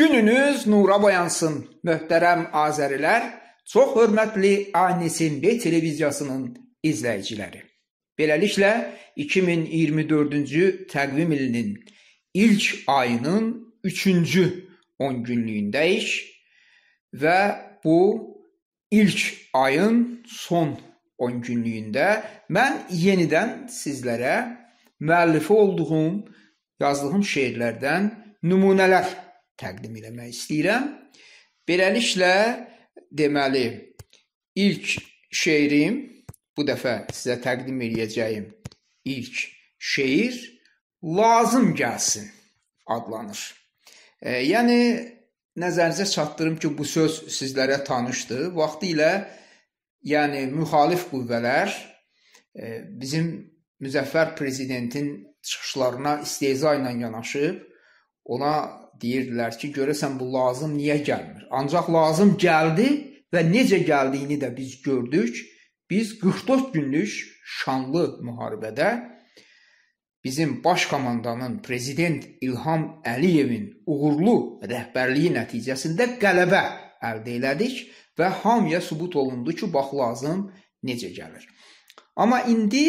Gününüz nura boyansın, möhtərəm Azərilər, çox hörmətli Anisin B televiziyasının izləyiciləri. Beləliklə 2024-cü təqvim ilinin ilk ayının 3-cü 10 günlüyündəyik və bu ilk ayın son 10 günlüyündə mən yenidən sizlərə müəllifi olduğum yazdığım şeirlərdən nümunələr təqdim eləmək istəyirəm. Beləliklə deməli ilk şeirim bu dəfə sizə təqdim eləyəcəyim ilk şeir lazım gəlsin adlanır. E, yəni nəzərinizə çatdırım ki, bu söz sizlərə tanışdır. Vaxtilə yəni müxalif qüvvələr e, bizim müzəffər prezidentin çıxışlarına istehza ilə yanaşıb ona deyirdilər ki, görəsən bu lazım niyə gəlmir? Ancaq lazım gəldi və necə gəldiyini də biz gördük. Biz 44 günlük şanlı müharibədə bizim baş komandanın prezident İlham Əliyevin uğurlu rəhbərliyi nəticəsində qələbə əldə elədik və hamıya sübut olundu ki, bax lazım necə gəlir. Amma indi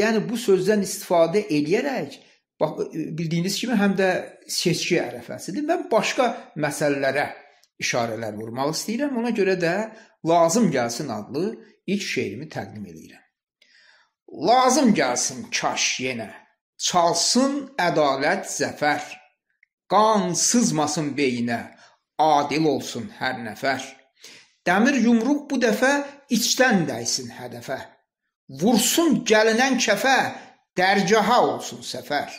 yəni bu sözdən istifadə eləyərək bax, e, bildiyiniz kimi həm də seçki ərəfəsidir. Mən başqa məsələlərə işarələr vurmaq istəyirəm. Ona görə də Lazım gəlsin adlı ilk şeirimi təqdim edirəm. Lazım gəlsin kaş yenə çalsın ədalət zəfər. Qan sızmasın beyinə, adil olsun hər nəfər. Dəmir yumruq bu dəfə içdən dəysin hədəfə. Vursun gəlinən kəfə, dərgaha olsun səfər.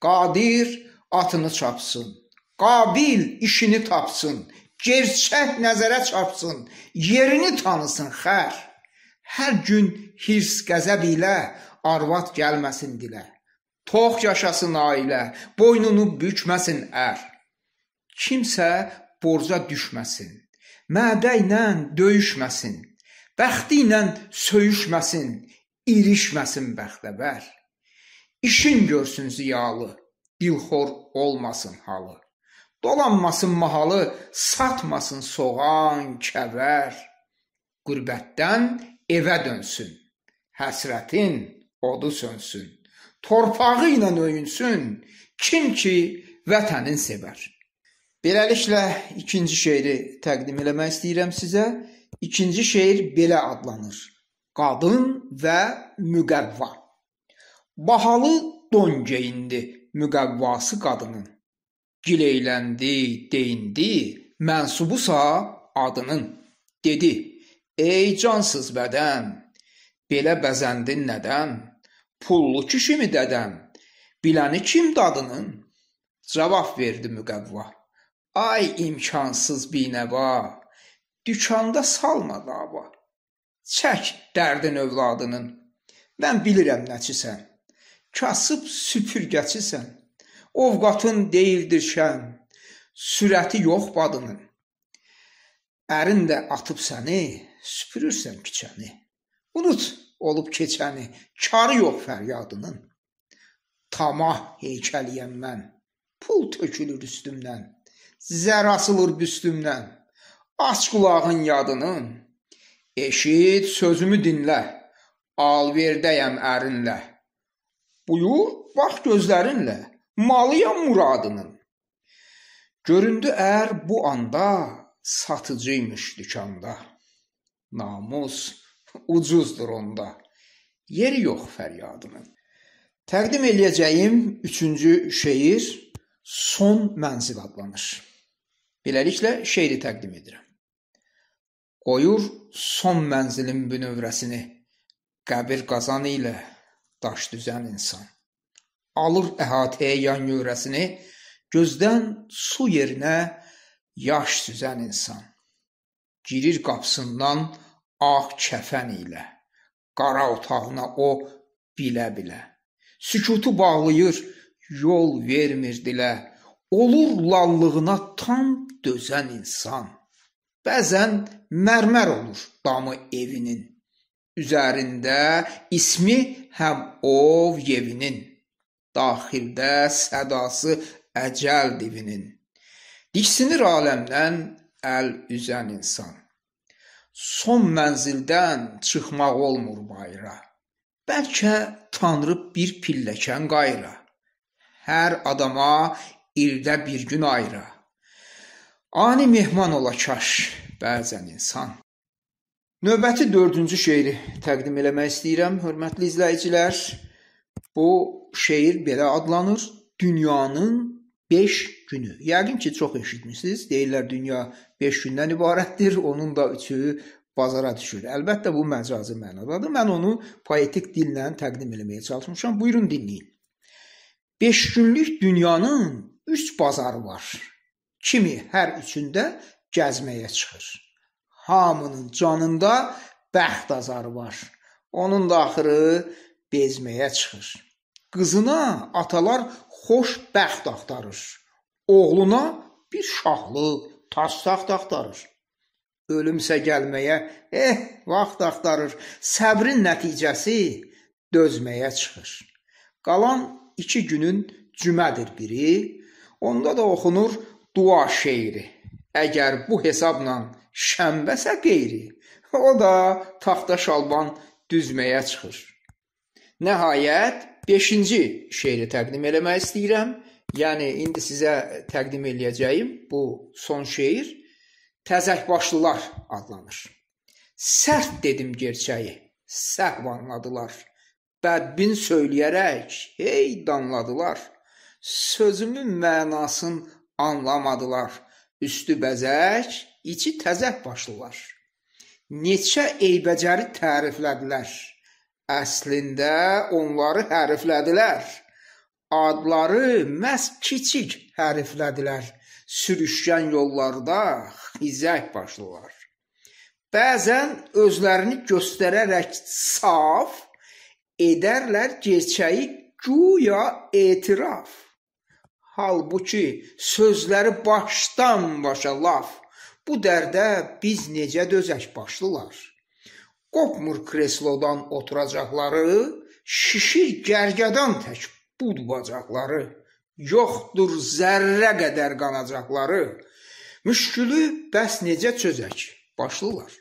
Qadir atını çapsın, qabil işini tapsın, gerçək nəzərə çarpsın, yerini tanısın xər. Hər gün hirs qəzəb ilə arvad gəlməsin dilə. Tox yaşasın ailə, boynunu bükməsin ər. Kimsə borca düşməsin, mədə ilə döyüşməsin, bəxti ilə söyüşməsin, irişməsin bəxtəbər. İşin görsün ziyalı, dilxor olmasın halı. Dolanmasın mahalı, satmasın soğan, kəvər. Qürbətdən evə dönsün, həsrətin odu sönsün. Torpağı ilə öyünsün, kim ki vətənin sevər. Beləliklə ikinci şeiri təqdim eləmək istəyirəm sizə. İkinci şeir belə adlanır: Qadın və müqəvva. Bahalı don geyindi müqəvvası qadının. Gileyləndi, deyindi, mənsubusa adının. Dedi: "Ey cansız bədəm, belə bəzəndin nədən? Pullu kişimi dədəm, biləni kim dadının?" Cavab verdi müqəvva: "Ay imkansız binəva, dükanda salma dava. Çək dərdin övladının. Mən bilirəm nəçisən kasıb süpürgəçisən, ovqatın deyildir şən, sürəti yox badının. Ərin də atıb səni, süpürürsən küçəni. Unut olub keçəni, karı yox fəryadının. Tamah heykəliyəm mən, pul tökülür üstümdən, zər asılır büstümdən, aç qulağın yadının. Eşit sözümü dinlə, alverdəyəm ərinlə. Buyur, bax gözlərinlə, malıyam muradının. Göründü ər bu anda satıcıymış dükanda. Namus ucuzdur onda. Yeri yox fəryadının. Təqdim eləyəcəyim 3-cü şeir Son mənzil adlanır. Beləliklə şeiri təqdim edirəm. Qoyur son mənzilin bünövrəsini qəbir qazanı ilə daş düzən insan. Alır əhatəyə yan yörəsini, gözdən su yerinə yaş süzən insan. Girir qapısından ağ kəfən ilə, qara otağına o bilə-bilə. Sükutu bağlayır, yol vermir dilə. Olur lallığına tam dözən insan. Bəzən mərmər olur damı evinin üzərində ismi həm ov yevinin, daxildə sədası əcəl divinin. Diksinir aləmdən əl üzən insan. Son mənzildən çıxmaq olmur bayıra. Bəlkə Tanrı bir pilləkən qayıra. Hər adama ildə bir gün ayıra. Ani mehman ola kaş bəzən insan. Növbəti dördüncü şeiri təqdim eləmək istəyirəm, hörmətli izləyicilər. Bu şeir belə adlanır: Dünyanın 5 günü. Yəqin ki, çox eşitmisiniz. Deyirlər dünya 5 gündən ibarətdir. Onun da üçü bazara düşür. Əlbəttə bu məcazi mənadadır. Mən onu poetik dillə təqdim eləməyə çalışmışam. Buyurun dinləyin. 5 günlük dünyanın 3 bazarı var. Kimi hər üçündə gəzməyə çıxır hamının canında bəxt azarı var. Onun da axırı bezməyə çıxır. Qızına atalar xoş bəxt axtarır. Oğluna bir şahlıq, tas taxt axtarır. Ölümsə gəlməyə, eh, vaxt axtarır. Səbrin nəticəsi dözməyə çıxır. Qalan iki günün cümədir biri. Onda da oxunur dua şeiri. Əgər bu hesabla şənbəsə qeyri, o da taxta şalban düzməyə çıxır. Nəhayət, 5-ci şeiri təqdim eləmək istəyirəm. Yəni indi sizə təqdim eləyəcəyim bu son şeir Təzəkbaşlılar adlanır. Sərt dedim gerçəyi, səhv anladılar. Bədbin söyləyərək hey danladılar. Sözümün mənasını anlamadılar. Üstü bəzək, içi təzə başlılar. Neçə eybəcəri təriflədilər. Əslində onları həriflədilər. Adları məhz kiçik həriflədilər. Sürüşkən yollarda xizək başlılar. Bəzən özlərini göstərərək saf edərlər gerçəyi guya etiraf. Halbuki sözləri başdan başa laf Bu dərdə biz necə dözək başlılar? Qopmur kreslodan oturacaqları, şişir gərgədan tək budbacaqları, yoxdur zərrə qədər qanacaqları. Müşkülü bəs necə çözək? Başlılar.